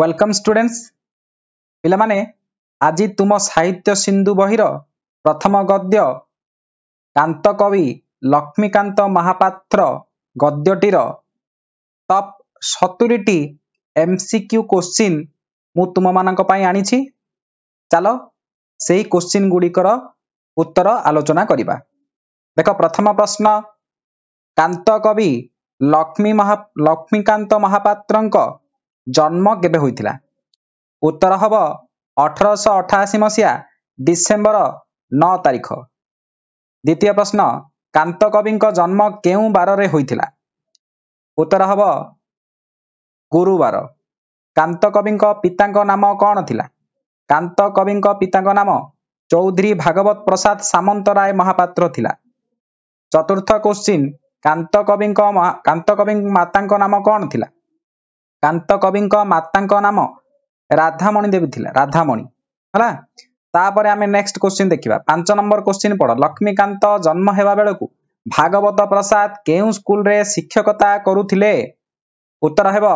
welcome students ପିଲାମାନେ ଆଜି ତୁମ ସାହିତ୍ୟ ସିନ୍ଧୁ ବହିର ପ୍ରଥମ ଗଦ୍ୟ କାନ୍ତକବି ଲକ୍ଷ୍ମୀକାନ୍ତ ମହାପାତ୍ର ଗଦ୍ୟଟିର ଟପ୍ ସତୁରିଟି ଏମ୍ସିକ୍ୟୁ କୋଶ୍ଚିନ୍ ମୁଁ ତୁମମାନଙ୍କ ପାଇଁ ଆଣିଛି ଚାଲ ସେହି କୋଶ୍ଚିନ୍ ଗୁଡ଼ିକର ଉତ୍ତର ଆଲୋଚନା କରିବା ଦେଖ ପ୍ରଥମ ପ୍ରଶ୍ନ କାନ୍ତକବି ଲକ୍ଷ୍ମୀ ମହା ଲକ୍ଷ୍ମୀକାନ୍ତ ମହାପାତ୍ରଙ୍କ ଜନ୍ମ କେବେ ହୋଇଥିଲା ଉତ୍ତର ହେବ ଅଠରଶହ ଅଠାଅଶୀ ମସିହା ଡିସେମ୍ବର ନଅ ତାରିଖ ଦ୍ୱିତୀୟ ପ୍ରଶ୍ନ କାନ୍ତ କବିଙ୍କ ଜନ୍ମ କେଉଁ ବାରରେ ହୋଇଥିଲା ଉତ୍ତର ହେବ ଗୁରୁବାର କାନ୍ତ କବିଙ୍କ ପିତାଙ୍କ ନାମ କ'ଣ ଥିଲା କାନ୍ତ କବିଙ୍କ ପିତାଙ୍କ ନାମ ଚୌଧୁରୀ ଭାଗବତ ପ୍ରସାଦ ସାମନ୍ତରାୟ ମହାପାତ୍ର ଥିଲା ଚତୁର୍ଥ କୋଶ୍ଚିନ୍ କାନ୍ତ କବିଙ୍କ କାନ୍ତ କବିଙ୍କ ମାତାଙ୍କ ନାମ କ'ଣ ଥିଲା କାନ୍ତ କବିଙ୍କ ମାତାଙ୍କ ନାମ ରାଧାମଣି ଦେବୀ ଥିଲା ରାଧାମଣି ହେଲା ତାପରେ ଆମେ ନେକ୍ସଟ କ୍ୱେଶ୍ଚିନ୍ ଦେଖିବା ପାଞ୍ଚ ନମ୍ବର କ୍ୱେଶ୍ଚିନ୍ ପଢ ଲକ୍ଷ୍ମୀକାନ୍ତ ଜନ୍ମ ହେବା ବେଳକୁ ଭାଗବତ ପ୍ରସାଦ କେଉଁ ସ୍କୁଲରେ ଶିକ୍ଷକତା କରୁଥିଲେ ଉତ୍ତର ହେବ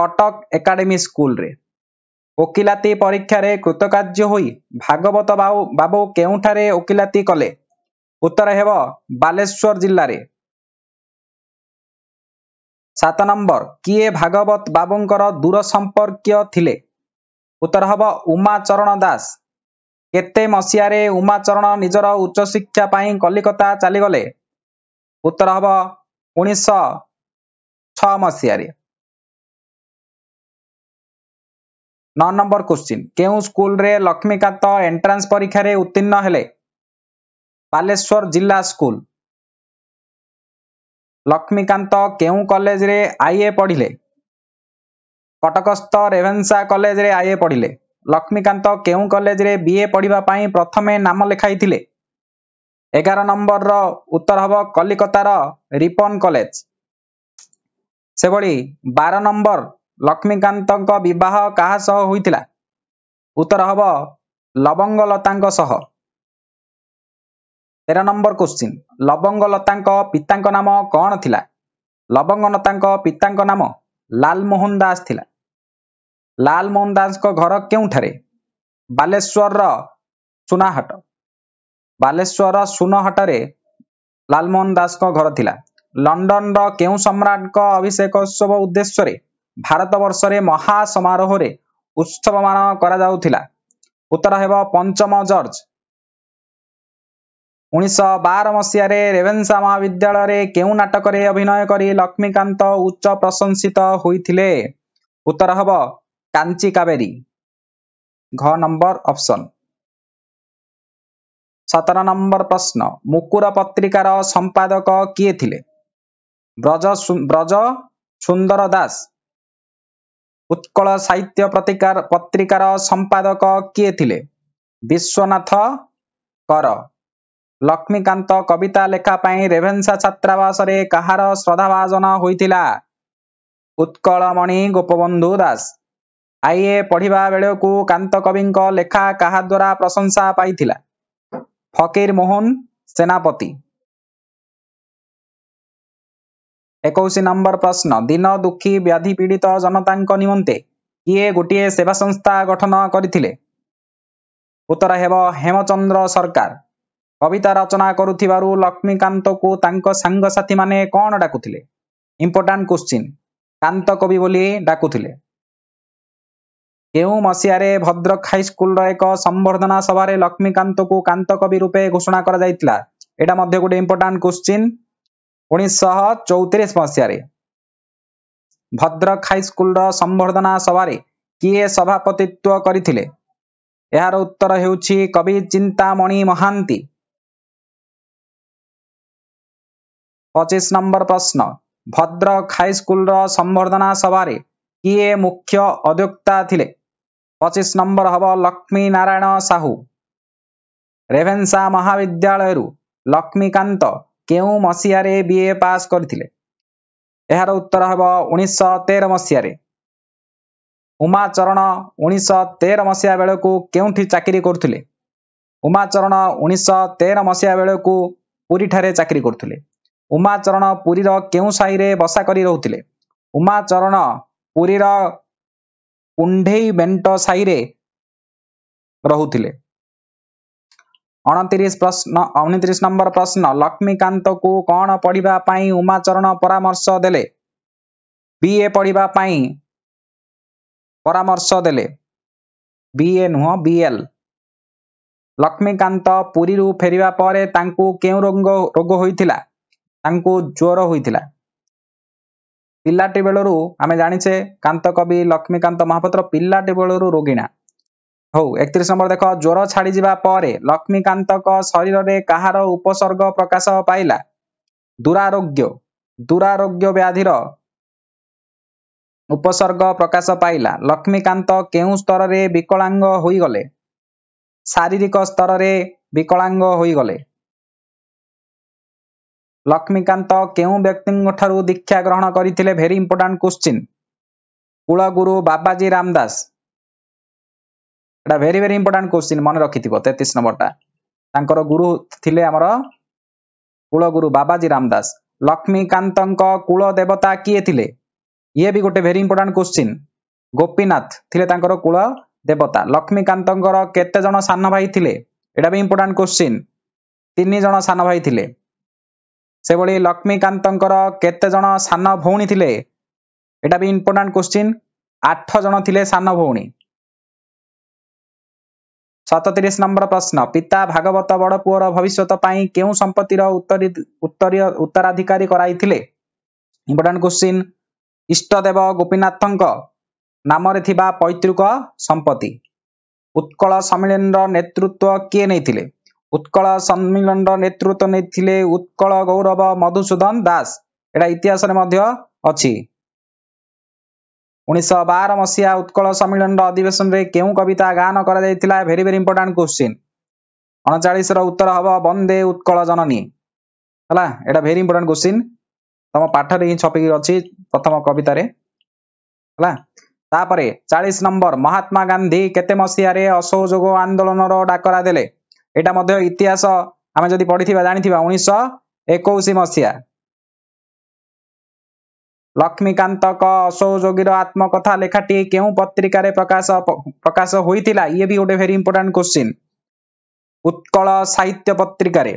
କଟକ ଏକାଡେମୀ ସ୍କୁଲରେ ଓକିଲାତି ପରୀକ୍ଷାରେ କୃତକାର୍ଯ୍ୟ ହୋଇ ଭାଗବତ ବାବୁ କେଉଁଠାରେ ଓକିଲାତି କଲେ ଉତ୍ତର ହେବ ବାଲେଶ୍ୱର ଜିଲ୍ଲାରେ ସାତ ନମ୍ବର କିଏ ଭାଗବତ ବାବୁଙ୍କର ଦୂର ସମ୍ପର୍କୀୟ ଥିଲେ ଉତ୍ତର ହେବ ଉମାଚରଣ ଦାସ କେତେ ମସିହାରେ ଉମାଚରଣ ନିଜର ଉଚ୍ଚଶିକ୍ଷା ପାଇଁ କଲିକତା ଚାଲିଗଲେ ଉତ୍ତର ହେବ ଉଣେଇଶହ ଛଅ ମସିହାରେ ନଅ ନମ୍ବର କୋଶ୍ଚିନ୍ କେଉଁ ସ୍କୁଲରେ ଲକ୍ଷ୍ମୀକାନ୍ତ ଏଣ୍ଟ୍ରାନ୍ସ ପରୀକ୍ଷାରେ ଉତ୍ତୀର୍ଣ୍ଣ ହେଲେ ବାଲେଶ୍ୱର ଜିଲ୍ଲା ସ୍କୁଲ ଲକ୍ଷ୍ମୀକାନ୍ତ କେଉଁ କଲେଜରେ ଆଇଏ ପଢ଼ିଲେ କଟକସ୍ଥ ରେଭେନ୍ସା କଲେଜରେ ଆଇଏ ପଢ଼ିଲେ ଲକ୍ଷ୍ମୀକାନ୍ତ କେଉଁ କଲେଜରେ ବିଏ ପଢ଼ିବା ପାଇଁ ପ୍ରଥମେ ନାମ ଲେଖାଇଥିଲେ ଏଗାର ନମ୍ବରର ଉତ୍ତର ହେବ କଲିକତାର ରିପନ୍ କଲେଜ ସେଭଳି ବାର ନମ୍ବର ଲକ୍ଷ୍ମୀକାନ୍ତଙ୍କ ବିବାହ କାହା ସହ ହୋଇଥିଲା ଉତ୍ତର ହେବ ଲବଙ୍ଗଲତାଙ୍କ ସହ ତେର ନମ୍ବର କ୍ୱେଶ୍ଚିନ୍ ଲବଙ୍ଗଲତାଙ୍କ ପିତାଙ୍କ ନାମ କ'ଣ ଥିଲା ଲବଙ୍ଗଲତାଙ୍କ ପିତାଙ୍କ ନାମ ଲାଲମୋହନ ଦାସ ଥିଲା ଲାଲମୋହନ ଦାସଙ୍କ ଘର କେଉଁଠାରେ ବାଲେଶ୍ୱରର ସୁନାହାଟ ବାଲେଶ୍ୱରର ସୁନହାଟରେ ଲାଲମୋହନ ଦାସଙ୍କ ଘର ଥିଲା ଲଣ୍ଡନର କେଉଁ ସମ୍ରାଟଙ୍କ ଅଭିଷେକୋତ୍ସବ ଉଦ୍ଦେଶ୍ୟରେ ଭାରତବର୍ଷରେ ମହା ସମାରୋହରେ ଉତ୍ସବମାନ କରାଯାଉଥିଲା ଉତ୍ତର ହେବ ପଞ୍ଚମ ଜର୍ଜ ଉଣେଇଶହ ବାର ମସିହାରେ ରେଭେନ୍ସା ମହାବିଦ୍ୟାଳୟରେ କେଉଁ ନାଟକରେ ଅଭିନୟ କରି ଲକ୍ଷ୍ମୀକାନ୍ତ ଉଚ୍ଚ ପ୍ରଶଂସିତ ହୋଇଥିଲେ ଉତ୍ତର ହେବ କାଞ୍ଚି କାବେରୀ ଘ ନମ୍ବର ଅପସନ୍ ସତର ନମ୍ବର ପ୍ରଶ୍ନ ମୁକୁର ପତ୍ରିକାର ସମ୍ପାଦକ କିଏ ଥିଲେ ବ୍ରଜ ବ୍ରଜ ସୁନ୍ଦର ଦାସ ଉତ୍କଳ ସାହିତ୍ୟ ପ୍ରତିକାର ପତ୍ରିକାର ସମ୍ପାଦକ କିଏ ଥିଲେ ବିଶ୍ୱନାଥ କର ଲକ୍ଷ୍ମୀକାନ୍ତ କବିତା ଲେଖା ପାଇଁ ରେଭେନ୍ସା ଛାତ୍ରାବାସରେ କାହାର ଶ୍ରଦ୍ଧାଭାଜନ ହୋଇଥିଲା ଉତ୍କଳମଣି ଗୋପବନ୍ଧୁ ଦାସ ଆଇଏ ପଢ଼ିବା ବେଳକୁ କାନ୍ତ କବିଙ୍କ ଲେଖା କାହା ଦ୍ୱାରା ପ୍ରଶଂସା ପାଇଥିଲା ଫକୀର ମୋହନ ସେନାପତି ଏକୋଇଶ ନମ୍ବର ପ୍ରଶ୍ନ ଦିନ ଦୁଃଖୀ ବ୍ୟାଧି ପୀଡ଼ିତ ଜନତାଙ୍କ ନିମନ୍ତେ କିଏ ଗୋଟିଏ ସେବା ସଂସ୍ଥା ଗଠନ କରିଥିଲେ ଉତ୍ତର ହେବ ହେମଚନ୍ଦ୍ର ସରକାର କବିତା ରଚନା କରୁଥିବାରୁ ଲକ୍ଷ୍ମୀକାନ୍ତକୁ ତାଙ୍କ ସାଙ୍ଗସାଥିମାନେ କ'ଣ ଡାକୁଥିଲେ ଇମ୍ପୋର୍ଟାଣ୍ଟ କ୍ୱେଶ୍ଚିନ୍ କାନ୍ତ କବି ବୋଲି ଡାକୁଥିଲେ କେଉଁ ମସିହାରେ ଭଦ୍ରକ ହାଇସ୍କୁଲର ଏକ ସମ୍ବର୍ଦ୍ଧନା ସଭାରେ ଲକ୍ଷ୍ମୀକାନ୍ତକୁ କାନ୍ତ କବି ରୂପେ ଘୋଷଣା କରାଯାଇଥିଲା ଏଇଟା ମଧ୍ୟ ଗୋଟେ ଇମ୍ପୋର୍ଟାଣ୍ଟ କ୍ୱେଶ୍ଚିନ୍ ଉଣେଇଶହ ଚଉତିରିଶ ମସିହାରେ ଭଦ୍ରକ ହାଇସ୍କୁଲର ସମ୍ବର୍ଦ୍ଧନା ସଭାରେ କିଏ ସଭାପତିତ୍ୱ କରିଥିଲେ ଏହାର ଉତ୍ତର ହେଉଛି କବି ଚିନ୍ତାମଣି ମହାନ୍ତି ପଚିଶ ନମ୍ବର ପ୍ରଶ୍ନ ଭଦ୍ରକ ହାଇସ୍କୁଲର ସମ୍ବର୍ଦ୍ଧନା ସଭାରେ କିଏ ମୁଖ୍ୟ ଅଧ୍ୟକ୍ଷତା ଥିଲେ ପଚିଶ ନମ୍ବର ହେବ ଲକ୍ଷ୍ମୀ ନାରାୟଣ ସାହୁ ରେଭେନ୍ସା ମହାବିଦ୍ୟାଳୟରୁ ଲକ୍ଷ୍ମୀକାନ୍ତ କେଉଁ ମସିହାରେ ବି ଏ ପାସ୍ କରିଥିଲେ ଏହାର ଉତ୍ତର ହେବ ଉଣେଇଶହ ତେର ମସିହାରେ ଉମାଚରଣ ଉଣେଇଶହ ତେର ମସିହା ବେଳକୁ କେଉଁଠି ଚାକିରି କରୁଥିଲେ ଉମାଚରଣ ଉଣେଇଶହ ତେର ମସିହା ବେଳକୁ ପୁରୀଠାରେ ଚାକିରି କରୁଥିଲେ ଉମାଚରଣ ପୁରୀର କେଉଁ ସାହିରେ ବସା କରି ରହୁଥିଲେ ଉମାଚରଣ ପୁରୀର କୁଣ୍ଢେଇ ମେଣ୍ଟ ସାହିରେ ରହୁଥିଲେ ଅଣତିରିଶ ପ୍ରଶ୍ନ ଅଣତିରିଶ ନମ୍ବର ପ୍ରଶ୍ନ ଲକ୍ଷ୍ମୀକାନ୍ତକୁ କ'ଣ ପଢ଼ିବା ପାଇଁ ଉମାଚରଣ ପରାମର୍ଶ ଦେଲେ ବି ଏ ପଢ଼ିବା ପାଇଁ ପରାମର୍ଶ ଦେଲେ ବି ଏ ନୁହଁ ବି ଏଲ୍ ଲକ୍ଷ୍ମୀକାନ୍ତ ପୁରୀରୁ ଫେରିବା ପରେ ତାଙ୍କୁ କେଉଁ ରୋଗ ରୋଗ ହୋଇଥିଲା ତାଙ୍କୁ ଜ୍ୱର ହୋଇଥିଲା ପିଲାଟି ବେଳରୁ ଆମେ ଜାଣିଛେ କାନ୍ତ କବି ଲକ୍ଷ୍ମୀକାନ୍ତ ମହାପାତ୍ର ପିଲାଟି ବେଳରୁ ରୋଗିଣା ହଉ ଏକତିରିଶ ନମ୍ବର ଦେଖ ଜ୍ୱର ଛାଡ଼ିଯିବା ପରେ ଲକ୍ଷ୍ମୀକାନ୍ତଙ୍କ ଶରୀରରେ କାହାର ଉପସର୍ଗ ପ୍ରକାଶ ପାଇଲା ଦୁରାରୋଗ୍ୟ ଦୂରାରୋଗ୍ୟ ବ୍ୟାଧିର ଉପସର୍ଗ ପ୍ରକାଶ ପାଇଲା ଲକ୍ଷ୍ମୀକାନ୍ତ କେଉଁ ସ୍ତରରେ ବିକଳାଙ୍ଗ ହୋଇଗଲେ ଶାରୀରିକ ସ୍ତରରେ ବିକଳାଙ୍ଗ ହୋଇଗଲେ ଲକ୍ଷ୍ମୀକାନ୍ତ କେଉଁ ବ୍ୟକ୍ତିଙ୍କଠାରୁ ଦୀକ୍ଷା ଗ୍ରହଣ କରିଥିଲେ ଭେରି ଇମ୍ପୋର୍ଟାଣ୍ଟ କ୍ୱେଶ୍ଚିନ୍ କୁଳଗୁରୁ ବାବାଜୀ ରାମଦାସ এটা ভেরি ভেরি ইম্পর্টান্ট কোশ্চিন মনে রাখিথিব তেত্রিশ নম্বরটা তাঁর গুরু থিলে আমার কুলগুরু বাবাজী রামদাস লক্ষ্মীকান্তঙ্ক কুল দেবতা কিয়ে থিলে ইয়ে বি গোটে ভেরি ইম্পর্টান্ট কোশ্চিন গোপীনাথ থিলে তাঁর কুল দেবতা লক্ষ্মীকান্তঙ্কর কেতে জন সান ভাই থিলে এটা বি ইম্পর্টান্ট কোশ্চিন তিন জন সান ভাই থিলে ସେଭଳି ଲକ୍ଷ୍ମୀକାନ୍ତଙ୍କର କେତେ ଜଣ ସାନ ଭଉଣୀ ଥିଲେ ଏଇଟା ବି ଇମ୍ପୋର୍ଟାଣ୍ଟ କ୍ୱେଶ୍ଚିନ୍ ଆଠ ଜଣ ଥିଲେ ସାନ ଭଉଣୀ ସତତିରିଶ ନମ୍ବର ପ୍ରଶ୍ନ ପିତା ଭାଗବତ ବଡ଼ ପୁଅର ଭବିଷ୍ୟତ ପାଇଁ କେଉଁ ସମ୍ପତ୍ତିର ଉତ୍ତରୀୟ ଉତ୍ତରାଧିକାରୀ କରାଇଥିଲେ ଇମ୍ପୋର୍ଟାଣ୍ଟ କ୍ୱେଶ୍ଚିନ୍ ଇଷ୍ଟଦେବ ଗୋପୀନାଥଙ୍କ ନାମରେ ଥିବା ପୈତୃକ ସମ୍ପତ୍ତି ଉତ୍କଳ ସମ୍ମିଳନୀର ନେତୃତ୍ୱ କିଏ ନେଇଥିଲେ ଉତ୍କଳ ସମ୍ମିଳନର ନେତୃତ୍ୱ ନେଇଥିଲେ ଉତ୍କଳ ଗୌରବ ମଧୁସୂଦନ ଦାସ ଏଇଟା ଇତିହାସରେ ମଧ୍ୟ ଅଛି ଉଣେଇଶହ ବାର ମସିହା ଉତ୍କଳ ସମ୍ମିଳନର ଅଧିବେଶନରେ କେଉଁ କବିତା ଗାନ କରାଯାଇଥିଲା ଭେରି ଭେରି ଇମ୍ପୋର୍ଟାଣ୍ଟ କ୍ୱେଶ୍ଚିନ୍ ଅଣଚାଳିଶର ଉତ୍ତର ହବ ବନ୍ଦେ ଉତ୍କଳ ଜନନୀ ହେଲା ଏଇଟା ଭେରି ଇମ୍ପୋର୍ଟାଣ୍ଟ କ୍ୱେଶ୍ଚିନ୍ ତମ ପାଠରେ ହିଁ ଛପିକି ଅଛି ପ୍ରଥମ କବିତାରେ ହେଲା ତାପରେ ଚାଳିଶ ନମ୍ବର ମହାତ୍ମା ଗାନ୍ଧୀ କେତେ ମସିହାରେ ଅସହଯୋଗ ଆନ୍ଦୋଳନର ଡାକରା ଦେଲେ ଏଇଟା ମଧ୍ୟ ଇତିହାସ ଆମେ ଯଦି ପଢିଥିବା ଜାଣିଥିବା ଉଣେଇଶହ ଏକୋଇଶ ମସିହା ଲକ୍ଷ୍ମୀକାନ୍ତଙ୍କ ଅସହଯୋଗୀର ଆତ୍ମକଥା ଲେଖାଟି କେଉଁ ପତ୍ରିକାରେ ପ୍ରକାଶ ପ୍ରକାଶ ହୋଇଥିଲା ଇଏ ବି ଗୋଟେ ଭେରି ଇମ୍ପୋର୍ଟାଣ୍ଟ କ୍ୱେଶ୍ଚିନ୍ ଉତ୍କଳ ସାହିତ୍ୟ ପତ୍ରିକାରେ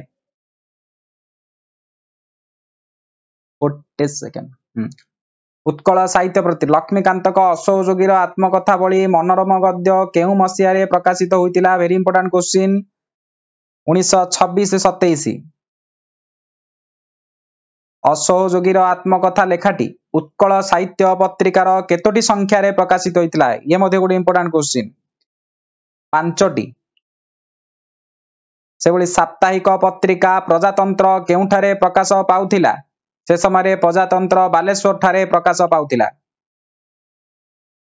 ଗୋଟେ ସେକେଣ୍ଡ ଉତ୍କଳ ସାହିତ୍ୟ ପ୍ରତି ଲକ୍ଷ୍ମୀକାନ୍ତଙ୍କ ଅସହଯୋଗୀର ଆତ୍ମକଥା ଭଳି ମନୋରମ ଗଦ୍ୟ କେଉଁ ମସିହାରେ ପ୍ରକାଶିତ ହୋଇଥିଲା ଭେରି ଇମ୍ପୋର୍ଟାଣ୍ଟ କ୍ୱେଶ୍ଚିନ୍ ଉଣେଇଶହ ସତେଇଶ ଅସହଯୋଗୀର ଆତ୍ମକଥା ଲେଖାଟି ଉତ୍କଳ ସାହିତ୍ୟ ପତ୍ରିକାର କେତୋଟି ସଂଖ୍ୟାରେ ପ୍ରକାଶିତ ହୋଇଥିଲା ଇଏ ମଧ୍ୟ ଗୋଟେ ଇମ୍ପୋର୍ଟାଣ୍ଟ କ୍ୱେଶ୍ଚିନ୍ ପାଞ୍ଚଟି ସେଭଳି ସାପ୍ତାହିକ ପତ୍ରିକା ପ୍ରଜାତନ୍ତ୍ର କେଉଁଠାରେ ପ୍ରକାଶ ପାଉଥିଲା ସେ ସମୟରେ ପ୍ରଜାତନ୍ତ୍ର ବାଲେଶ୍ୱର ଠାରେ ପ୍ରକାଶ ପାଉଥିଲା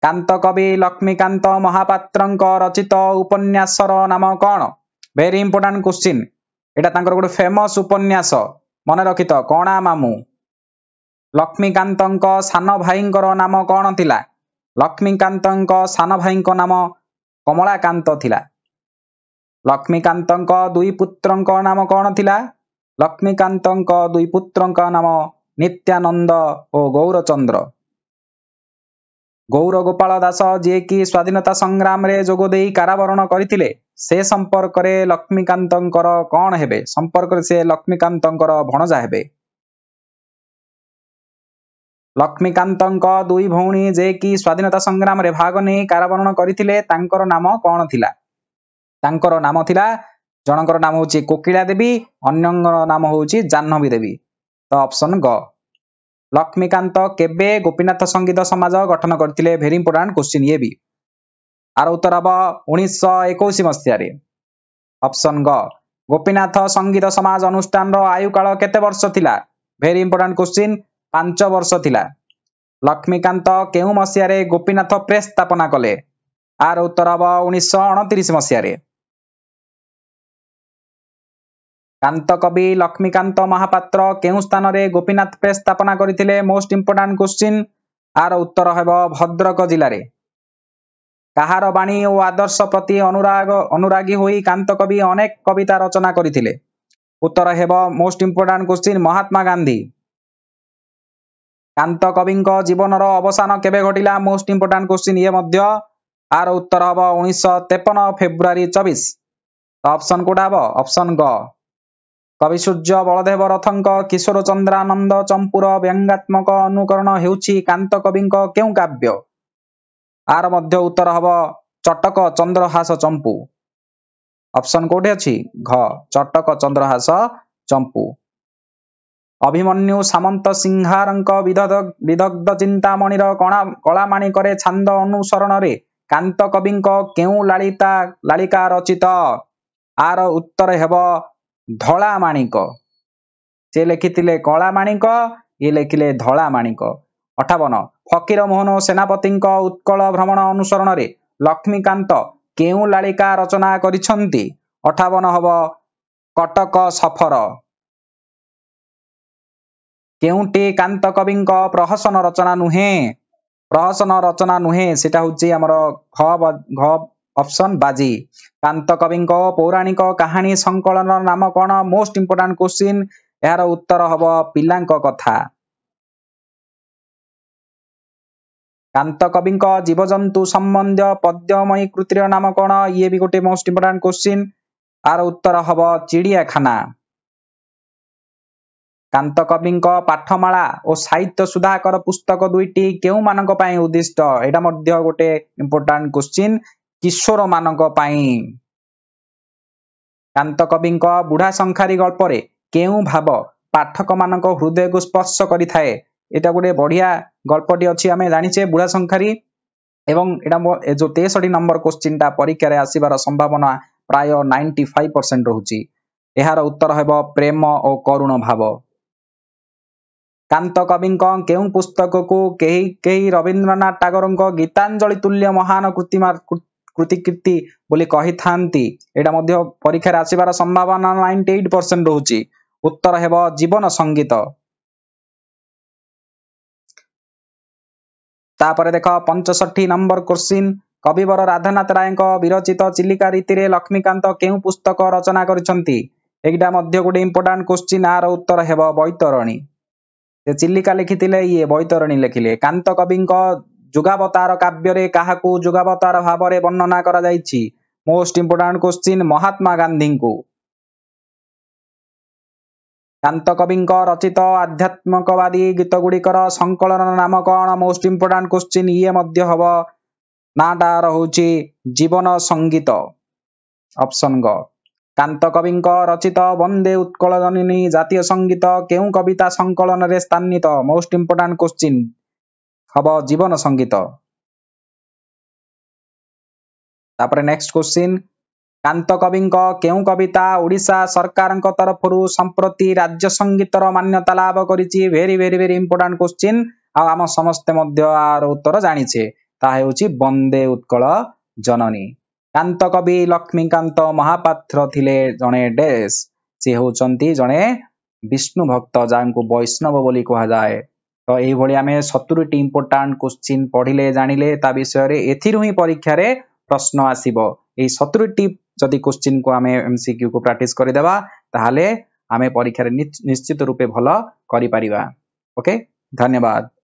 କାନ୍ତ କବି ଲକ୍ଷ୍ମୀକାନ୍ତ ମହାପାତ୍ରଙ୍କ ରଚିତ ଉପନ୍ୟାସର ନାମ କ'ଣ ভেরি ইম্পর্টাট কোশ্চিন এটা তাঁর গোটে ফেমস উপন্যাস মনে রক্ষিত কণা মামু লক্ষ্মীকান্তঙ্ক সান ভাইঙ্কর নাম কণ লা লক্ষ্মীকান্তঙ্ক সান ভাইঙ্ক নাম কমলাকান্ত লা লক্ষ্মীকান্তঙ্ক দুই পুত্রঙ্ক নাম কণ লা লক্ষ্মীকান্তঙ্ক দুই পুত্রঙ্ক নাম নিত্যানন্দ ও গৌরচন্দ্র ଗୌର ଗୋପାଳ ଦାସ ଯିଏକି ସ୍ୱାଧୀନତା ସଂଗ୍ରାମରେ ଯୋଗ ଦେଇ କାରାବରଣ କରିଥିଲେ ସେ ସମ୍ପର୍କରେ ଲକ୍ଷ୍ମୀକାନ୍ତଙ୍କର କ'ଣ ହେବେ ସମ୍ପର୍କରେ ସେ ଲକ୍ଷ୍ମୀକାନ୍ତଙ୍କର ଭଣଜା ହେବେ ଲକ୍ଷ୍ମୀକାନ୍ତଙ୍କ ଦୁଇ ଭଉଣୀ ଯିଏକି ସ୍ୱାଧୀନତା ସଂଗ୍ରାମରେ ଭାଗ ନେଇ କାରାବରଣ କରିଥିଲେ ତାଙ୍କର ନାମ କ'ଣ ଥିଲା ତାଙ୍କର ନାମ ଥିଲା ଜଣଙ୍କର ନାମ ହେଉଛି କୋକିଳା ଦେବୀ ଅନ୍ୟଙ୍କର ନାମ ହେଉଛି ଜାହ୍ନବୀ ଦେବୀ ତ ଅପସନ୍ ଗ लक्ष्मीकांत केबे गोपीनाथ संगीत समाज गठन करते भेरी इंपोर्टाट क्वेश्चन ये भी आर उत्तर हम उन्नीस एक मसीह ऑप्शन ग गोपीनाथ संगीत समाज अनुष्ठान आयु काल केते वर्ष थिला भेरी इंपोर्टाट क्वेश्चन पांच वर्ष था लक्ष्मीकांत के मसीह गोपीनाथ प्रेस स्थापना कले आर उत्तर हम उन्नीस अणतीश मसीह কান্ত কবি লক্ষ্মীকান্ত মহাপাত্ৰ কেও স্থানৰে গোপীনাথ প্ৰেছ স্থাপন কৰিলে মোষ্ট ইম্পৰ্টাণ্ট কুশ্চিন আৰু উত্তৰ হ'ব ভদ্ৰক জিলাৰে কাহাৰ বাণী আৰু আদৰ্শ প্ৰতি অনুৰাগ অনুৰাগী হৈ কান্ত কবি অনেক কবিতা ৰচনা কৰিলে উত্তৰ হ'ব most important question Mahatma Gandhi কান্ত কবিক জীৱনৰ অৱসান কেৱে ঘটিল মোষ্ট ইম্পৰ্টাণ্ট কুশ্চিন ইয়ে মধ্য আৰু উত্তৰ হ'ব ঊনৈছশ তেপন ফেব্ৰুৱাৰী চৌবিছ অপচন কোটা হ'ব অপচন গ କବି ସୂର୍ଯ୍ୟ ବଳଦେବ ରଥଙ୍କ କିଶୋର ଚନ୍ଦ୍ରାନନ୍ଦ ଚମ୍ପୁର ବ୍ୟଙ୍ଗାତ୍ମକ ଅନୁକରଣ ହେଉଛି କାନ୍ତ କବିଙ୍କ କେଉଁ କାବ୍ୟ ଆର ମଧ୍ୟ ଉତ୍ତର ହେବ ଚଟକ ଚନ୍ଦ୍ରହାସ ଚମ୍ପୁ ଅପସନ କୋଉଠି ଅଛି ଘ ଚଟକ ଚନ୍ଦ୍ରହାସ ଚମ୍ପୁ ଅଭିମନ୍ୟୁ ସାମନ୍ତ ସିଂହାରଙ୍କ ବିଦଗ୍ଧ ଚିନ୍ତାମଣିର କଣା କଳାମାଣିକରେ ଛାନ୍ଦ ଅନୁସରଣରେ କାନ୍ତ କବିଙ୍କ କେଉଁ ଲାଳିତା ଲାଳିକା ରଚିତ ଆର ଉତ୍ତର ହେବ ଧଳା ମାଣିକ ସେ ଲେଖିଥିଲେ କଳା ମାଣିକ ଇଏ ଲେଖିଲେ ଧଳା ମାଣିକ ଅଠାବନ ଫକୀର ମୋହନ ସେନାପତିଙ୍କ ଉତ୍କଳ ଭ୍ରମଣ ଅନୁସରଣରେ ଲକ୍ଷ୍ମୀକାନ୍ତ କେଉଁ ଲାଳିକା ରଚନା କରିଛନ୍ତି ଅଠାବନ ହବ କଟକ ସଫର କେଉଁଟି କାନ୍ତ କବିଙ୍କ ପ୍ରହସନ ରଚନା ନୁହେଁ ପ୍ରହସନ ରଚନା ନୁହେଁ ସେଟା ହଉଛି ଆମର ଘ অপশন বাজি କାନ୍ତ କବିଙ୍କ ପୌରାଣିକ କାହାଣୀ ସଂକଳନ ନାମ କ'ଣ ମୋଷ୍ଟ ଇମ୍ପୋର୍ଟାଣ୍ଟ କୋଶ୍ଚିନ୍ ଏହାର ଉତ୍ତର ହେବ ପିଲାଙ୍କ କଥା କାନ୍ତ କବିଙ୍କ ଜୀବଜନ୍ତୁ ସମ୍ବନ୍ଧୀୟ ପଦ୍ୟମୟୀ କୃତିର ନାମ କ'ଣ ଇଏ ବି ଗୋଟେ ମୋଷ୍ଟ ଇମ୍ପୋର୍ଟାଣ୍ଟ କୋଶ୍ଚିନ୍ ଆର ଉତ୍ତର ହେବ ଚିଡ଼ିଆଖାନା କାନ୍ତ କବିଙ୍କ ପାଠମାଳା ଓ ସାହିତ୍ୟ ସୁଧାକର ପୁସ୍ତକ ଦୁଇଟି କେଉଁମାନଙ୍କ ପାଇଁ ଉଦ୍ଦିଷ୍ଟ ଏଇଟା ମଧ୍ୟ ଗୋଟେ ଇମ୍ପୋର୍ଟାଣ୍ଟ କୋଶ୍ଚିନ୍ କିଶୋରମାନଙ୍କ ପାଇଁ କାନ୍ତ କବିଙ୍କ ବୁଢା ଶଙ୍ଖାରୀ ଗଳ୍ପରେ କେଉଁ ଭାବ ପାଠକମାନଙ୍କ ହୃଦୟକୁ ସ୍ପର୍ଶ କରିଥାଏ এটা গোটে বঢ়িয়া গল্পটি অছি আমি জানিছে বুড়া শঙ্খারি এবং এটা যে তেষট্টি নম্বর কোশ্চিনটা পরীক্ষার আসবার সম্ভাবনা প্রায় নাইনটি ফাইভ পরসেন্ট রয়েছে এর উত্তর হব প্রেম ও করুণ ভাব কান্ত কবিঙ্ক কেউ পুস্তককু কেহি কেহি রবীন্দ্রনাথ টাগরঙ্ক গীতাঞ্জলি তুল্য মহান কৃতিমা କୃତିକୀର୍ତ୍ତି ବୋଲି କହିଥାନ୍ତି ଏଇଟା ମଧ୍ୟ ପରୀକ୍ଷାରେ ଆସିବାର ସମ୍ଭାବନା ନାଇଣ୍ଟି ଏଇଟ୍ ପରସେଣ୍ଟ ରହୁଛି ଉତ୍ତର ହେବ ଜୀବନ ସଙ୍ଗୀତ ତାପରେ ଦେଖ ପଞ୍ଚଷଠି ନମ୍ବର କୋଶ୍ଚିନ୍ କବିବର ରାଧାନାଥ ରାୟଙ୍କ ବିରଚିତ ଚିଲିକା ରୀତିରେ ଲକ୍ଷ୍ମୀକାନ୍ତ କେଉଁ ପୁସ୍ତକ ରଚନା କରିଛନ୍ତି ଏଇଟା ମଧ୍ୟ ଗୋଟେ ଇମ୍ପୋର୍ଟାଣ୍ଟ କୋଶ୍ଚିନ୍ ଆର ଉତ୍ତର ହେବ ବୈତରଣୀ ସେ ଚିଲିକା ଲେଖିଥିଲେ ଇଏ ବୈତରଣୀ ଲେଖିଲେ କାନ୍ତ କବିଙ୍କ ଯୁଗାବତାର କାବ୍ୟରେ କାହାକୁ ଯୁଗାବତାର ଭାବରେ ବର୍ଣ୍ଣନା କରାଯାଇଛି ମୋଷ୍ଟ ଇମ୍ପୋର୍ଟାଣ୍ଟ କୋଶ୍ଚିନ୍ ମହାତ୍ମା ଗାନ୍ଧୀଙ୍କୁ କାନ୍ତ କବିଙ୍କ ରଚିତ ଆଧ୍ୟାତ୍ମିକବାଦୀ ଗୀତଗୁଡ଼ିକର ସଂକଳନର ନାମ କ'ଣ ମୋଷ୍ଟ ଇମ୍ପୋର୍ଟାଣ୍ଟ କୋଶ୍ଚିନ୍ ଇଏ ମଧ୍ୟ ହେବ ନାଁଟା ରହୁଛି ଜୀବନ ସଙ୍ଗୀତ ଅପସନ୍ ଗ କାନ୍ତ କବିଙ୍କ ରଚିତ ବନ୍ଦେ ଉତ୍କଳ ଜନନୀ ଜାତୀୟ ସଙ୍ଗୀତ କେଉଁ କବିତା ସଂକଳନରେ ସ୍ଥାନିତ ମୋଷ୍ଟ ଇମ୍ପୋର୍ଟାଣ୍ଟ କୋଶ୍ଚିନ୍ হব জীবন সঙ্গীত ତାପରେ ନେକ୍ସଟ କ୍ୱେଶ୍ଚିନ୍ କାନ୍ତ କବିଙ୍କ କେଉଁ କବିତା ଓଡ଼ିଶା ସରକାରଙ୍କ ତରଫରୁ ସମ୍ପ୍ରତି ରାଜ୍ୟ ସଙ୍ଗୀତର ମାନ୍ୟତା ଲାଭ କରିଛି very very very important question ଆଉ ଆମ ସମସ୍ତେ ମଧ୍ୟ ଆର ଉତ୍ତର ଜାଣିଛେ ତାହା ହେଉଛି ବନ୍ଦେ ଉତ୍କଳ ଜନନୀ କାନ୍ତ କବି ଲକ୍ଷ୍ମୀକାନ୍ତ ମହାପାତ୍ର ଥିଲେ ଜଣେ ଡେସ୍ ସେ ହେଉଛନ୍ତି ଜଣେ ବିଷ୍ଣୁ ଭକ୍ତ ଯାହାଙ୍କୁ ବୈଷ୍ଣବ ବୋଲି କୁହାଯାଏ ତ ଏଇଭଳି ଆମେ ସତୁରିଟି ଇମ୍ପୋର୍ଟାଣ୍ଟ କୋଶ୍ଚିନ୍ ପଢିଲେ ଜାଣିଲେ ତା ବିଷୟରେ ଏଥିରୁ ହିଁ ପରୀକ୍ଷାରେ ପ୍ରଶ୍ନ ଆସିବ এই সতেরোটি যদি কোশ্চিনকু আমি এমসিকিউ কু প্রাকটিস করিদেবা তাহলে আমি পরীক্ষার নিশ্চিত রূপে ভালো করিপারিবা ওকে ধন্যবাদ